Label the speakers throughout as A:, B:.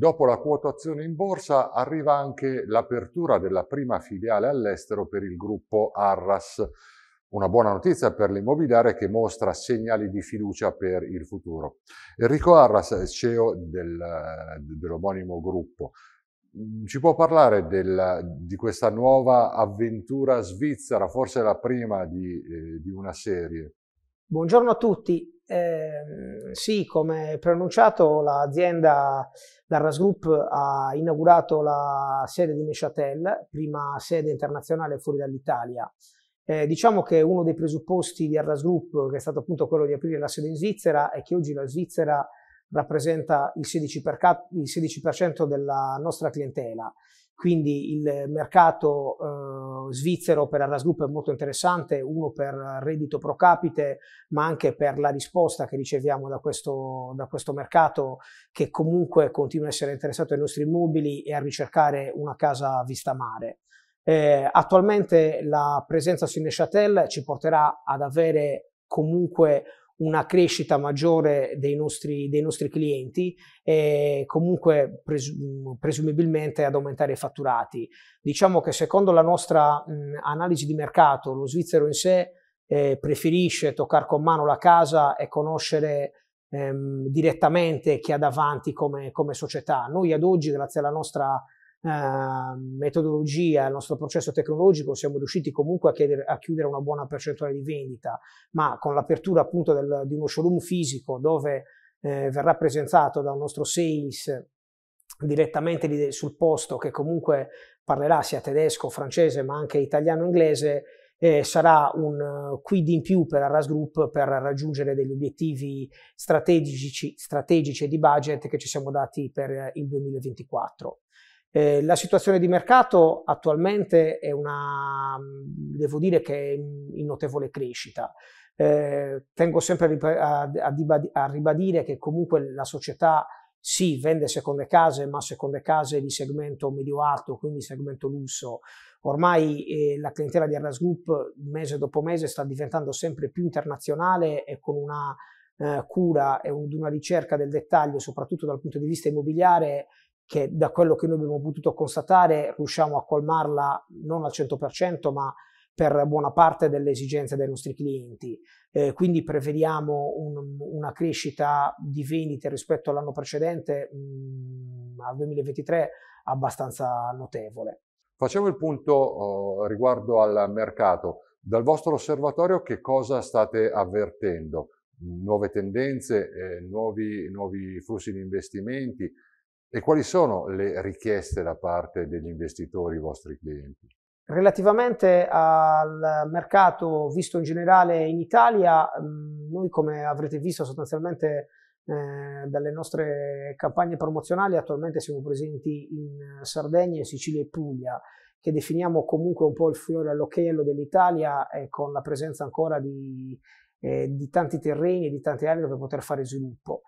A: Dopo la quotazione in borsa arriva anche l'apertura della prima filiale all'estero per il gruppo Arras. Una buona notizia per l'immobiliare che mostra segnali di fiducia per il futuro. Enrico Arras, CEO del, dell'omonimo gruppo, mm, ci può parlare del, di questa nuova avventura svizzera, forse la prima di, eh, di una serie?
B: Buongiorno a tutti. Eh, sì, come preannunciato, l'azienda Darras Group ha inaugurato la sede di Neuchâtel, prima sede internazionale fuori dall'Italia. Eh, diciamo che uno dei presupposti di Arras Group, che è stato appunto quello di aprire la sede in Svizzera, è che oggi la Svizzera rappresenta il 16%, il 16 della nostra clientela quindi il mercato eh, svizzero per Arras Group è molto interessante, uno per reddito pro capite, ma anche per la risposta che riceviamo da questo, da questo mercato che comunque continua a essere interessato ai nostri immobili e a ricercare una casa vista mare. Eh, attualmente la presenza su Neuchâtel ci porterà ad avere comunque una crescita maggiore dei nostri, dei nostri clienti e comunque presum presumibilmente ad aumentare i fatturati. Diciamo che secondo la nostra mh, analisi di mercato lo svizzero in sé eh, preferisce toccare con mano la casa e conoscere ehm, direttamente chi ha davanti come, come società. Noi ad oggi, grazie alla nostra Ehm, metodologia, il nostro processo tecnologico, siamo riusciti comunque a, chiedere, a, chiudere una buona percentuale di vendita, ma con l'apertura appunto del, di uno showroom fisico dove eh, verrà presentato da un nostro sales direttamente sul posto che comunque parlerà sia tedesco, francese ma anche italiano e inglese eh, sarà un eh, quid in più per Arras Group per raggiungere degli obiettivi strategici, strategici e di budget che ci siamo dati per il 2024. Eh, la situazione di mercato attualmente è una, mm, devo dire che è in notevole crescita. Eh, tengo sempre a, a, a, ribadire che comunque la società sì, vende seconde case, ma seconde case di segmento medio-alto, quindi segmento lusso. Ormai eh, la clientela di Arras Group mese dopo mese sta diventando sempre più internazionale e con una eh, cura e un, una ricerca del dettaglio, soprattutto dal punto di vista immobiliare, che da quello che noi abbiamo potuto constatare riusciamo a colmarla non al 100%, ma per buona parte delle esigenze dei nostri clienti. Eh, quindi prevediamo un, una crescita di vendite rispetto all'anno precedente, mh, mm, al 2023, abbastanza notevole.
A: Facciamo il punto oh, riguardo al mercato. Dal vostro osservatorio che cosa state avvertendo? Nuove tendenze, eh, nuovi, nuovi flussi di investimenti, e quali sono le richieste da parte degli investitori, i vostri clienti?
B: Relativamente al mercato visto in generale in Italia, mm, noi come avrete visto sostanzialmente eh, dalle nostre campagne promozionali attualmente siamo presenti in Sardegna, Sicilia e Puglia che definiamo comunque un po' il fiore all'occhiello dell'Italia eh, con la presenza ancora di, eh, di tanti terreni e di tante aree dove poter fare sviluppo.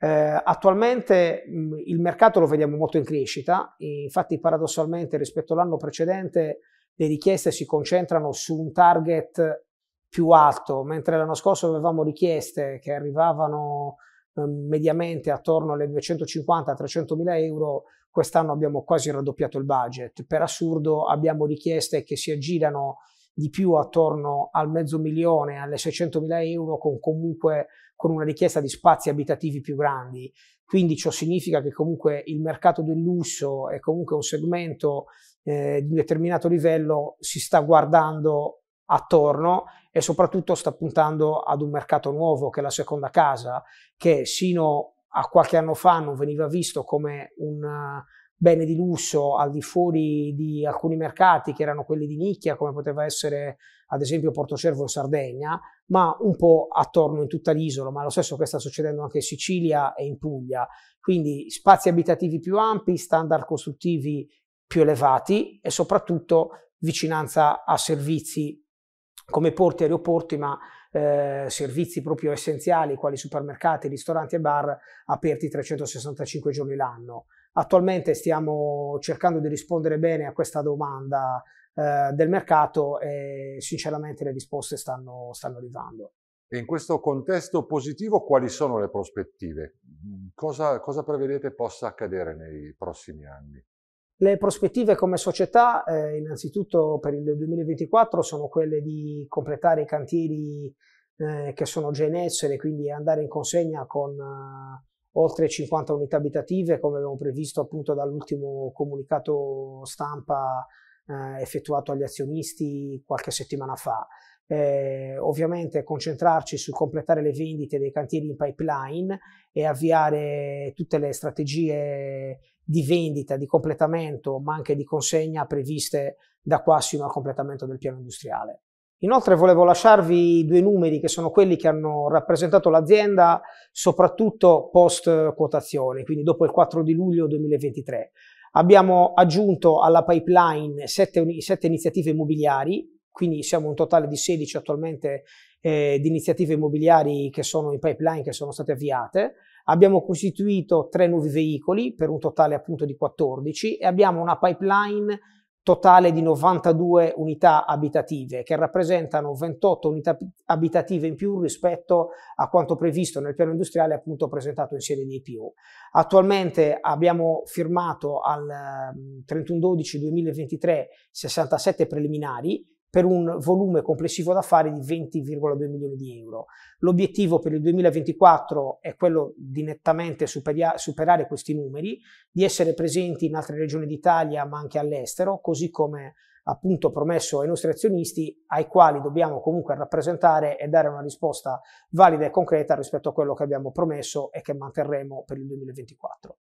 B: Eh, attualmente mh, mm, il mercato lo vediamo molto in crescita, infatti paradossalmente rispetto all'anno precedente le richieste si concentrano su un target più alto, mentre l'anno scorso avevamo richieste che arrivavano eh, mediamente attorno alle 250-300 mila euro, quest'anno abbiamo quasi raddoppiato il budget. Per assurdo abbiamo richieste che si aggirano di più attorno al mezzo milione, alle 600 mila euro, con comunque con una richiesta di spazi abitativi più grandi. Quindi ciò significa che comunque il mercato del lusso è comunque un segmento eh, di un determinato livello, si sta guardando attorno e soprattutto sta puntando ad un mercato nuovo che è la seconda casa, che sino a qualche anno fa non veniva visto come un bene di lusso al di fuori di alcuni mercati che erano quelli di nicchia, come poteva essere ad esempio Porto Cervo in Sardegna, ma un po' attorno in tutta l'isola, ma lo stesso che sta succedendo anche in Sicilia e in Puglia. Quindi spazi abitativi più ampi, standard costruttivi più elevati e soprattutto vicinanza a servizi come porti e aeroporti, ma eh, servizi proprio essenziali quali supermercati, ristoranti e bar aperti 365 giorni l'anno. Attualmente stiamo cercando di rispondere bene a questa domanda eh, del mercato e sinceramente le risposte stanno, stanno arrivando.
A: E in questo contesto positivo quali sono le prospettive? Cosa, cosa prevedete possa accadere nei prossimi anni?
B: Le prospettive come società, eh, innanzitutto per il 2024, sono quelle di completare i cantieri eh, che sono già in essere, quindi andare in consegna con eh, oltre 50 unità abitative, come abbiamo previsto appunto dall'ultimo comunicato stampa eh, effettuato agli azionisti qualche settimana fa. Eh, ovviamente concentrarci sul completare le vendite dei cantieri in pipeline e avviare tutte le strategie di vendita, di completamento, ma anche di consegna previste da qua sino al completamento del piano industriale. Inoltre volevo lasciarvi due numeri che sono quelli che hanno rappresentato l'azienda soprattutto post quotazione, quindi dopo il 4 di luglio 2023. Abbiamo aggiunto alla pipeline sette iniziative immobiliari, quindi siamo un totale di 16 attualmente eh, di iniziative immobiliari che sono in pipeline, che sono state avviate. Abbiamo costituito tre nuovi veicoli per un totale appunto di 14 e abbiamo una pipeline totale di 92 unità abitative, che rappresentano 28 unità abitative in più rispetto a quanto previsto nel piano industriale appunto presentato in sede di IPO. Attualmente abbiamo firmato al 31-12-2023 mm, 67 preliminari per un volume complessivo d'affari di 20,2 milioni di euro. L'obiettivo per il 2024 è quello di nettamente superare questi numeri, di essere presenti in altre regioni d'Italia ma anche all'estero, così come appunto promesso ai nostri azionisti, ai quali dobbiamo comunque rappresentare e dare una risposta valida e concreta rispetto a quello che abbiamo promesso e che manterremo per il 2024.